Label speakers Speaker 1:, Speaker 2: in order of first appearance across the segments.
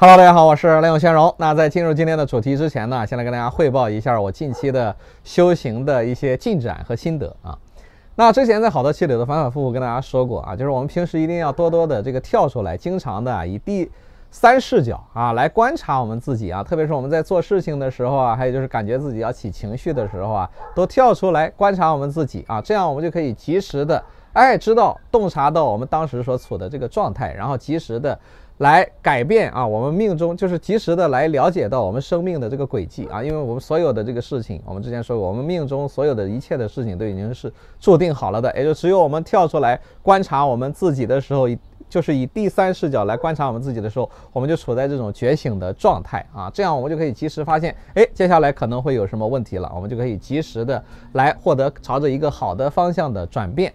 Speaker 1: Hello，大家好，我是梁永先荣。那在进入今天的主题之前呢，先来跟大家汇报一下我近期的修行的一些进展和心得啊。那之前在好多期里头，都反反复复跟大家说过啊，就是我们平时一定要多多的这个跳出来，经常的以第三视角啊来观察我们自己啊，特别是我们在做事情的时候啊，还有就是感觉自己要起情绪的时候啊，都跳出来观察我们自己啊，这样我们就可以及时的。哎，知道洞察到我们当时所处的这个状态，然后及时的来改变啊，我们命中就是及时的来了解到我们生命的这个轨迹啊，因为我们所有的这个事情，我们之前说过，我们命中所有的一切的事情都已经是注定好了的，也就只有我们跳出来观察我们自己的时候，就是以第三视角来观察我们自己的时候，我们就处在这种觉醒的状态啊，这样我们就可以及时发现，哎，接下来可能会有什么问题了，我们就可以及时的来获得朝着一个好的方向的转变。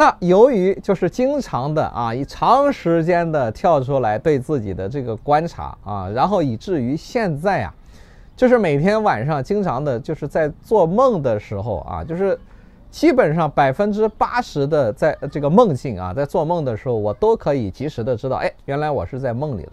Speaker 1: 那由于就是经常的啊，以长时间的跳出来对自己的这个观察啊，然后以至于现在啊，就是每天晚上经常的，就是在做梦的时候啊，就是基本上百分之八十的在这个梦境啊，在做梦的时候，我都可以及时的知道，哎，原来我是在梦里的。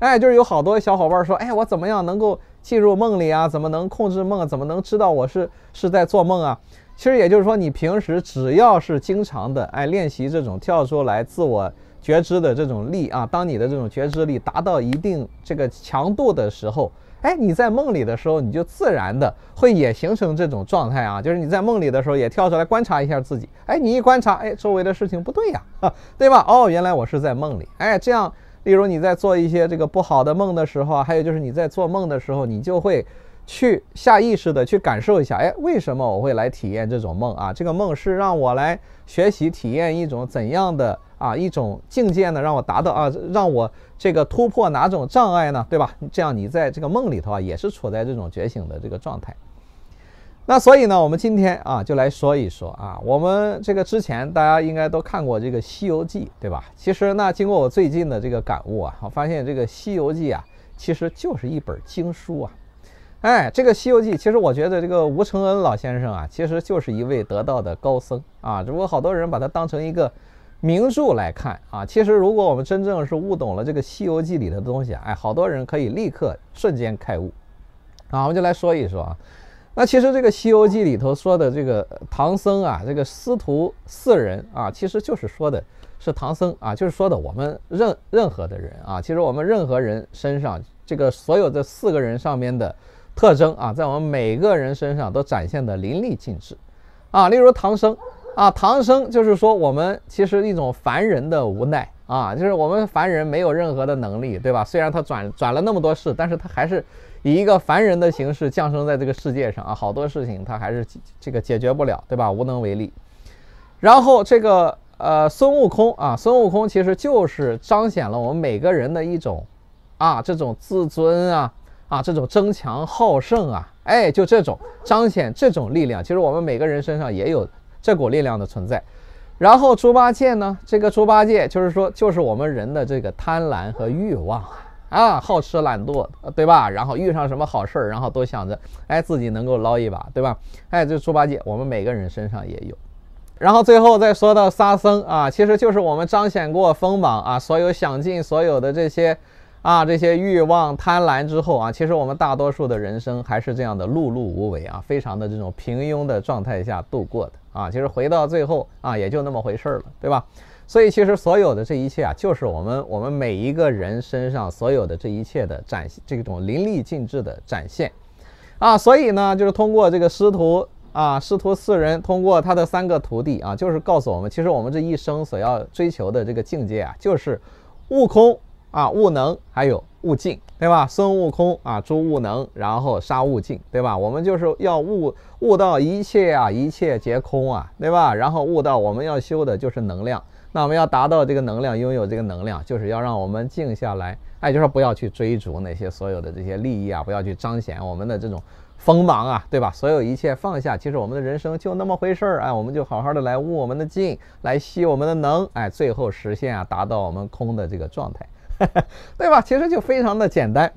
Speaker 1: 哎，就是有好多小伙伴说，哎，我怎么样能够进入梦里啊？怎么能控制梦？怎么能知道我是是在做梦啊？其实也就是说，你平时只要是经常的哎练习这种跳出来自我觉知的这种力啊，当你的这种觉知力达到一定这个强度的时候，哎，你在梦里的时候，你就自然的会也形成这种状态啊，就是你在梦里的时候也跳出来观察一下自己，哎，你一观察，哎，周围的事情不对呀，对吧？哦，原来我是在梦里，哎，这样，例如你在做一些这个不好的梦的时候啊，还有就是你在做梦的时候，你就会。去下意识的去感受一下，哎，为什么我会来体验这种梦啊？这个梦是让我来学习体验一种怎样的啊一种境界呢？让我达到啊，让我这个突破哪种障碍呢？对吧？这样你在这个梦里头啊，也是处在这种觉醒的这个状态。那所以呢，我们今天啊，就来说一说啊，我们这个之前大家应该都看过这个《西游记》，对吧？其实呢，经过我最近的这个感悟啊，我发现这个《西游记》啊，其实就是一本经书啊。哎，这个《西游记》，其实我觉得这个吴承恩老先生啊，其实就是一位得道的高僧啊。只不过好多人把他当成一个名著来看啊。其实，如果我们真正是悟懂了这个《西游记》里的东西啊，哎，好多人可以立刻瞬间开悟啊。我们就来说一说啊。那其实这个《西游记》里头说的这个唐僧啊，这个师徒四人啊，其实就是说的是唐僧啊，就是说的我们任任何的人啊。其实我们任何人身上，这个所有这四个人上面的。特征啊，在我们每个人身上都展现的淋漓尽致，啊，例如唐僧啊，唐僧就是说我们其实一种凡人的无奈啊，就是我们凡人没有任何的能力，对吧？虽然他转转了那么多世，但是他还是以一个凡人的形式降生在这个世界上啊，好多事情他还是这个解决不了，对吧？无能为力。然后这个呃孙悟空啊，孙悟空其实就是彰显了我们每个人的一种啊这种自尊啊。啊，这种争强好胜啊，哎，就这种彰显这种力量，其实我们每个人身上也有这股力量的存在。然后猪八戒呢，这个猪八戒就是说，就是我们人的这个贪婪和欲望啊，好吃懒惰，对吧？然后遇上什么好事儿，然后都想着，哎，自己能够捞一把，对吧？哎，这猪八戒我们每个人身上也有。然后最后再说到沙僧啊，其实就是我们彰显过锋芒啊，所有想尽所有的这些。啊，这些欲望、贪婪之后啊，其实我们大多数的人生还是这样的碌碌无为啊，非常的这种平庸的状态下度过的啊。其实回到最后啊，也就那么回事了，对吧？所以其实所有的这一切啊，就是我们我们每一个人身上所有的这一切的展现，这种淋漓尽致的展现啊。所以呢，就是通过这个师徒啊，师徒四人通过他的三个徒弟啊，就是告诉我们，其实我们这一生所要追求的这个境界啊，就是悟空。啊，悟能还有悟净，对吧？孙悟空啊，诸悟能，然后杀悟净，对吧？我们就是要悟悟到一切啊，一切皆空啊，对吧？然后悟到我们要修的就是能量，那我们要达到这个能量，拥有这个能量，就是要让我们静下来，哎，就是不要去追逐那些所有的这些利益啊，不要去彰显我们的这种锋芒啊，对吧？所有一切放下，其实我们的人生就那么回事儿，哎，我们就好好的来悟我们的静，来吸我们的能，哎，最后实现啊，达到我们空的这个状态。对吧？其实就非常的简单。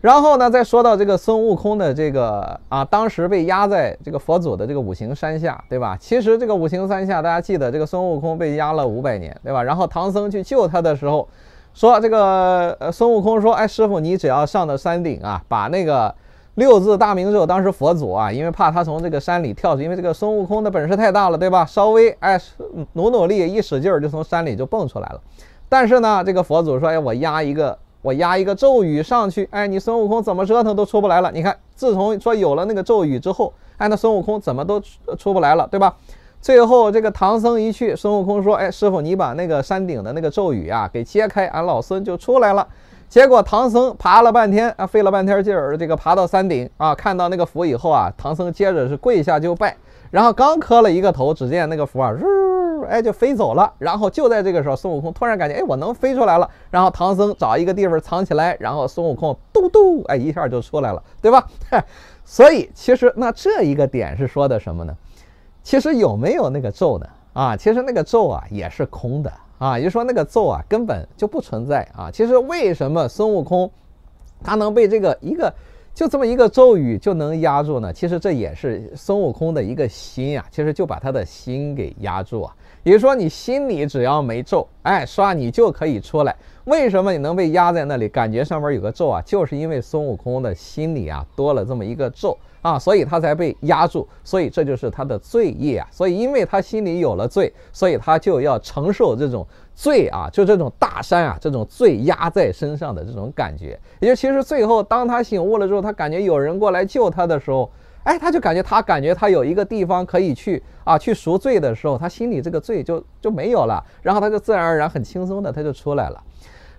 Speaker 1: 然后呢，再说到这个孙悟空的这个啊，当时被压在这个佛祖的这个五行山下，对吧？其实这个五行山下，大家记得这个孙悟空被压了五百年，对吧？然后唐僧去救他的时候，说这个呃孙悟空说：“哎，师傅，你只要上到山顶啊，把那个六字大明咒，当时佛祖啊，因为怕他从这个山里跳出因为这个孙悟空的本事太大了，对吧？稍微哎努努力，一使劲儿，就从山里就蹦出来了。”但是呢，这个佛祖说：“哎，我压一个，我压一个咒语上去，哎，你孙悟空怎么折腾都出不来了。你看，自从说有了那个咒语之后，哎，那孙悟空怎么都出不来了，对吧？最后这个唐僧一去，孙悟空说：‘哎，师傅，你把那个山顶的那个咒语啊给揭开，俺老孙就出来了。’结果唐僧爬了半天啊，费了半天劲儿，这个爬到山顶啊，看到那个佛以后啊，唐僧接着是跪下就拜，然后刚磕了一个头，只见那个佛啊，日。”哎，就飞走了。然后就在这个时候，孙悟空突然感觉，哎，我能飞出来了。然后唐僧找一个地方藏起来，然后孙悟空嘟嘟，哎，一下就出来了，对吧？所以其实那这一个点是说的什么呢？其实有没有那个咒的啊？其实那个咒啊也是空的啊，也就是说那个咒啊根本就不存在啊。其实为什么孙悟空他能被这个一个？就这么一个咒语就能压住呢？其实这也是孙悟空的一个心啊，其实就把他的心给压住啊。也就是说，你心里只要没咒，哎，刷你就可以出来。为什么你能被压在那里？感觉上面有个咒啊，就是因为孙悟空的心里啊多了这么一个咒啊，所以他才被压住。所以这就是他的罪业啊。所以因为他心里有了罪，所以他就要承受这种。罪啊，就这种大山啊，这种罪压在身上的这种感觉，也就其实最后当他醒悟了之后，他感觉有人过来救他的时候，哎，他就感觉他感觉他有一个地方可以去啊，去赎罪的时候，他心里这个罪就就没有了，然后他就自然而然很轻松的他就出来了，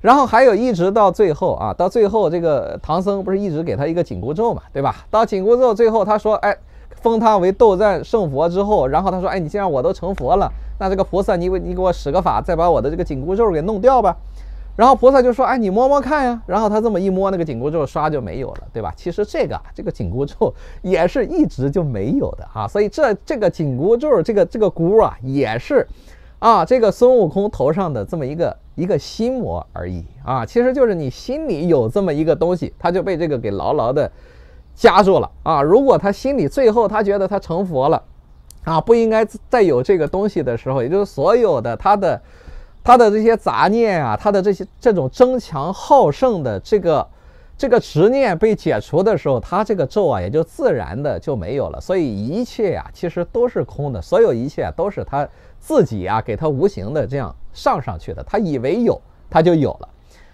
Speaker 1: 然后还有一直到最后啊，到最后这个唐僧不是一直给他一个紧箍咒嘛，对吧？到紧箍咒最后他说，哎，封他为斗战胜佛之后，然后他说，哎，你既然我都成佛了。那这个菩萨，你给你给我使个法，再把我的这个紧箍咒给弄掉吧。然后菩萨就说：“哎，你摸摸看呀。”然后他这么一摸，那个紧箍咒唰就没有了，对吧？其实这个这个紧箍咒也是一直就没有的啊。所以这这个紧箍咒，这个这个箍啊，也是啊，这个孙悟空头上的这么一个一个心魔而已啊。其实就是你心里有这么一个东西，他就被这个给牢牢的夹住了啊。如果他心里最后他觉得他成佛了。啊，不应该再有这个东西的时候，也就是所有的他的，他的这些杂念啊，他的这些这种争强好胜的这个这个执念被解除的时候，他这个咒啊也就自然的就没有了。所以一切呀，其实都是空的，所有一切都是他自己呀给他无形的这样上上去的，他以为有，他就有了，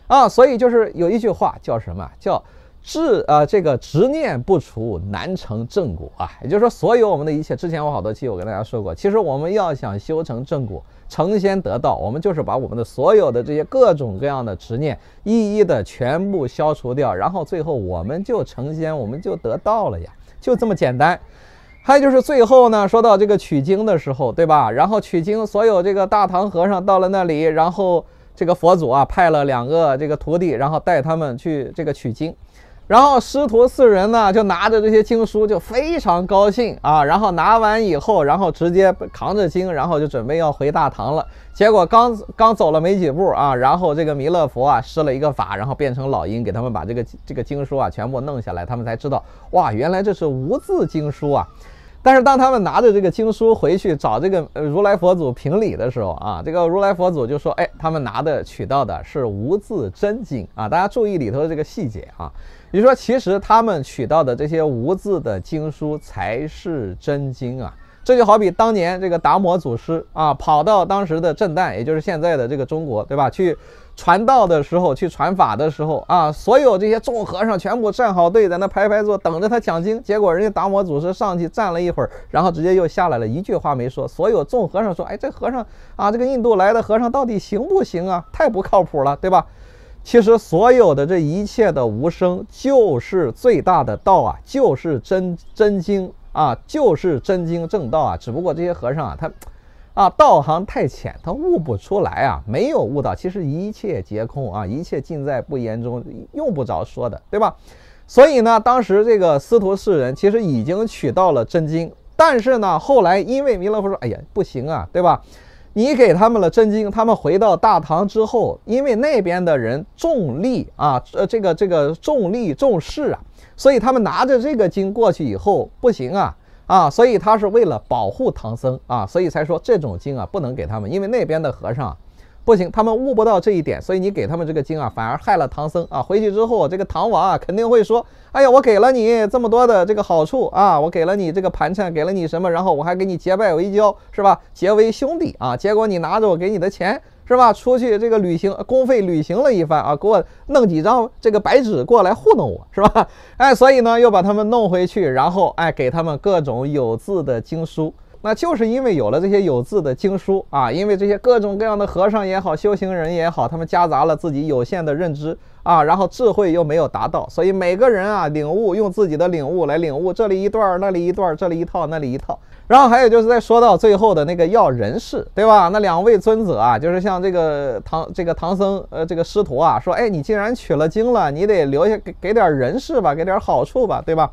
Speaker 1: 啊，所以就是有一句话叫什么？叫。至啊，这个执念不除，难成正果啊。也就是说，所有我们的一切，之前我好多期我跟大家说过，其实我们要想修成正果、成仙得道，我们就是把我们的所有的这些各种各样的执念一一的全部消除掉，然后最后我们就成仙，我们就得道了呀，就这么简单。还有就是最后呢，说到这个取经的时候，对吧？然后取经，所有这个大唐和尚到了那里，然后这个佛祖啊派了两个这个徒弟，然后带他们去这个取经。然后师徒四人呢，就拿着这些经书，就非常高兴啊。然后拿完以后，然后直接扛着经，然后就准备要回大唐了。结果刚刚走了没几步啊，然后这个弥勒佛啊施了一个法，然后变成老鹰，给他们把这个这个经书啊全部弄下来。他们才知道，哇，原来这是无字经书啊。但是当他们拿着这个经书回去找这个如来佛祖评理的时候啊，这个如来佛祖就说：“哎，他们拿的取到的是无字真经啊！大家注意里头的这个细节啊，也就是说，其实他们取到的这些无字的经书才是真经啊！这就好比当年这个达摩祖师啊，跑到当时的震旦，也就是现在的这个中国，对吧？去。”传道的时候，去传法的时候啊，所有这些众和尚全部站好队，在那排排坐，等着他讲经。结果人家达摩祖师上去站了一会儿，然后直接又下来了，一句话没说。所有众和尚说：“哎，这和尚啊，这个印度来的和尚到底行不行啊？太不靠谱了，对吧？”其实所有的这一切的无声，就是最大的道啊，就是真真经啊，就是真经正道啊。只不过这些和尚啊，他。啊，道行太浅，他悟不出来啊，没有悟到，其实一切皆空啊，一切尽在不言中，用不着说的，对吧？所以呢，当时这个司徒四人其实已经取到了真经，但是呢，后来因为弥勒佛说，哎呀，不行啊，对吧？你给他们了真经，他们回到大唐之后，因为那边的人重利啊，呃，这个这个重利重势啊，所以他们拿着这个经过去以后，不行啊。啊，所以他是为了保护唐僧啊，所以才说这种经啊不能给他们，因为那边的和尚不行，他们悟不到这一点，所以你给他们这个经啊，反而害了唐僧啊。回去之后，这个唐王啊肯定会说，哎呀，我给了你这么多的这个好处啊，我给了你这个盘缠，给了你什么，然后我还给你结拜为交，是吧？结为兄弟啊，结果你拿着我给你的钱。是吧？出去这个旅行，公费旅行了一番啊，给我弄几张这个白纸过来糊弄我，是吧？哎，所以呢，又把他们弄回去，然后哎，给他们各种有字的经书。那就是因为有了这些有字的经书啊，因为这些各种各样的和尚也好，修行人也好，他们夹杂了自己有限的认知啊，然后智慧又没有达到，所以每个人啊领悟用自己的领悟来领悟这里一段，那里一段，这里一套，那里一套。然后还有就是在说到最后的那个要人事，对吧？那两位尊者啊，就是像这个唐这个唐僧呃这个师徒啊，说哎你既然取了经了，你得留下给给点人事吧，给点好处吧，对吧？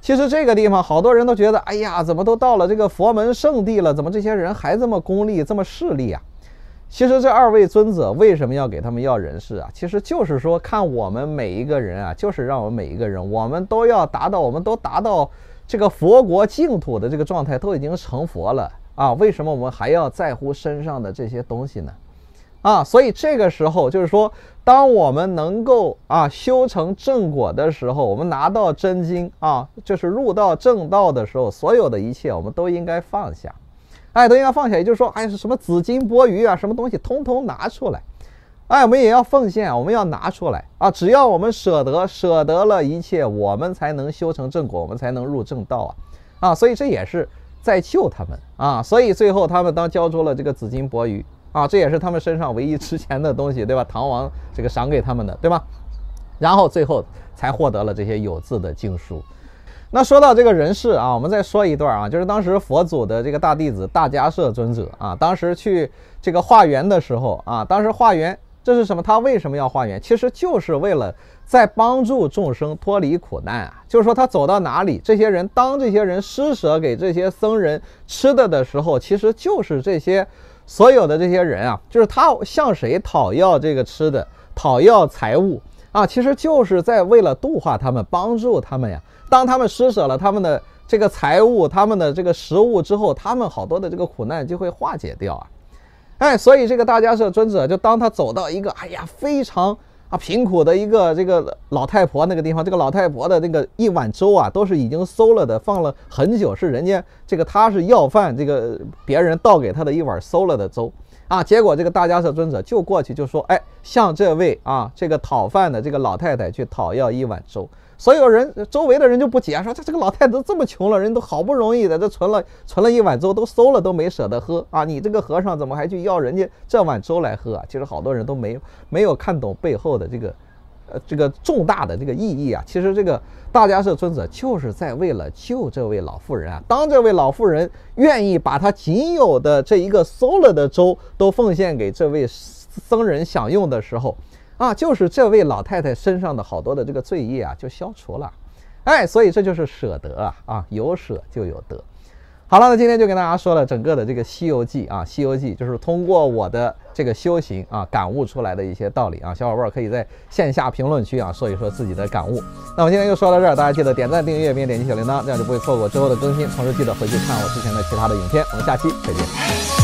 Speaker 1: 其实这个地方好多人都觉得，哎呀，怎么都到了这个佛门圣地了，怎么这些人还这么功利，这么势利啊？其实这二位尊者为什么要给他们要人事啊？其实就是说，看我们每一个人啊，就是让我们每一个人，我们都要达到，我们都达到这个佛国净土的这个状态，都已经成佛了啊。为什么我们还要在乎身上的这些东西呢？啊，所以这个时候就是说。当我们能够啊修成正果的时候，我们拿到真经啊，就是入到正道的时候，所有的一切我们都应该放下，哎，都应该放下。也就是说，哎，是什么紫金钵盂啊，什么东西，通通拿出来，哎，我们也要奉献，我们要拿出来啊，只要我们舍得，舍得了一切，我们才能修成正果，我们才能入正道啊，啊，所以这也是在救他们啊，所以最后他们当交出了这个紫金钵盂。啊，这也是他们身上唯一值钱的东西，对吧？唐王这个赏给他们的，对吧？然后最后才获得了这些有字的经书。那说到这个人事啊，我们再说一段啊，就是当时佛祖的这个大弟子大迦摄尊者啊，当时去这个化缘的时候啊，当时化缘这是什么？他为什么要化缘？其实就是为了在帮助众生脱离苦难啊。就是说他走到哪里，这些人当这些人施舍给这些僧人吃的的时候，其实就是这些。所有的这些人啊，就是他向谁讨要这个吃的，讨要财物啊，其实就是在为了度化他们，帮助他们呀。当他们施舍了他们的这个财物，他们的这个食物之后，他们好多的这个苦难就会化解掉啊。哎，所以这个大家叶尊者就当他走到一个，哎呀，非常。啊，贫苦的一个这个老太婆那个地方，这个老太婆的那个一碗粥啊，都是已经馊了的，放了很久。是人家这个他是要饭，这个别人倒给他的一碗馊了的粥啊。结果这个大家是尊者就过去就说：“哎，向这位啊，这个讨饭的这个老太太去讨要一碗粥。”所有人周围的人就不解，说这这个老太都这么穷了，人都好不容易的，这存了存了一碗粥都馊了都没舍得喝啊！你这个和尚怎么还去要人家这碗粥来喝啊？其实好多人都没没有看懂背后的这个，呃，这个重大的这个意义啊。其实这个大家是尊者就是在为了救这位老妇人啊。当这位老妇人愿意把她仅有的这一个馊了的粥都奉献给这位僧人享用的时候。啊，就是这位老太太身上的好多的这个罪业啊，就消除了，哎，所以这就是舍得啊啊，有舍就有得。好了，那今天就跟大家说了整个的这个《西游记》啊，《西游记》就是通过我的这个修行啊，感悟出来的一些道理啊。小伙伴可以在线下评论区啊说一说自己的感悟。那我今天就说到这儿，大家记得点赞、订阅、并点击小铃铛，这样就不会错过之后的更新。同时记得回去看我之前的其他的影片。我们下期再见。